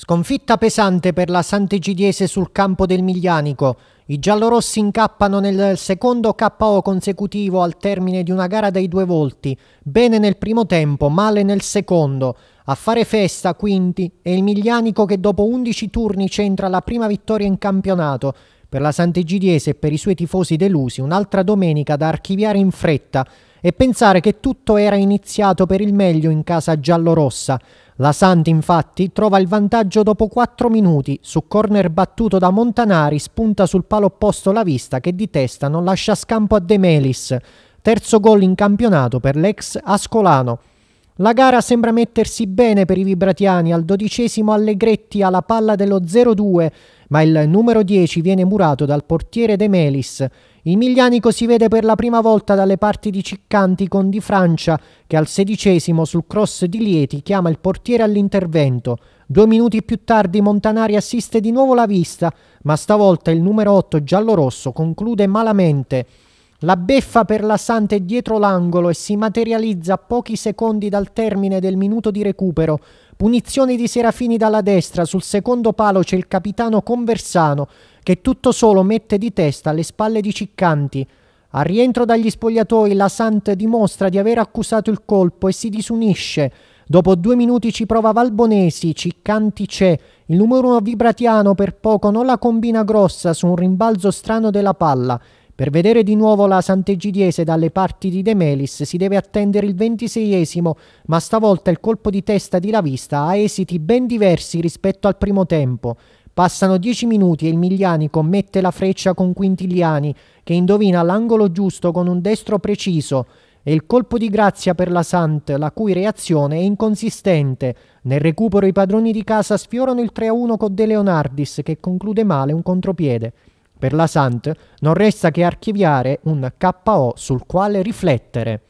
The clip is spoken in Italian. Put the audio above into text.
Sconfitta pesante per la Santegidiese sul campo del Miglianico. I giallorossi incappano nel secondo KO consecutivo al termine di una gara dai due volti. Bene nel primo tempo, male nel secondo. A fare festa, quindi, è il Miglianico che dopo 11 turni centra la prima vittoria in campionato per la Sant'Egidiese e per i suoi tifosi delusi, un'altra domenica da archiviare in fretta e pensare che tutto era iniziato per il meglio in casa giallorossa. La Santi, infatti, trova il vantaggio dopo 4 minuti. Su corner battuto da Montanari spunta sul palo opposto la vista che di testa non lascia scampo a De Melis. Terzo gol in campionato per l'ex Ascolano. La gara sembra mettersi bene per i vibratiani, al dodicesimo Allegretti alla palla dello 0-2, ma il numero 10 viene murato dal portiere De Melis. Il Miglianico si vede per la prima volta dalle parti di Ciccanti con Di Francia, che al sedicesimo sul cross di Lieti chiama il portiere all'intervento. Due minuti più tardi Montanari assiste di nuovo la vista, ma stavolta il numero 8 giallorosso conclude malamente. La beffa per la Santa è dietro l'angolo e si materializza a pochi secondi dal termine del minuto di recupero. Punizione di Serafini dalla destra, sul secondo palo c'è il capitano Conversano che tutto solo mette di testa alle spalle di Ciccanti. Al rientro dagli spogliatoi la Sant dimostra di aver accusato il colpo e si disunisce. Dopo due minuti ci prova Valbonesi, Ciccanti c'è. Il numero uno Vibratiano per poco non la combina grossa su un rimbalzo strano della palla. Per vedere di nuovo la Sant'Egidiese dalle parti di De Melis si deve attendere il ventiseiesimo, ma stavolta il colpo di testa di Ravista ha esiti ben diversi rispetto al primo tempo. Passano dieci minuti e il Migliani commette la freccia con Quintiliani, che indovina l'angolo giusto con un destro preciso, e il colpo di grazia per la Sant, la cui reazione è inconsistente. Nel recupero i padroni di casa sfiorano il 3-1 con De Leonardis, che conclude male un contropiede. Per la Sant non resta che archiviare un KO sul quale riflettere.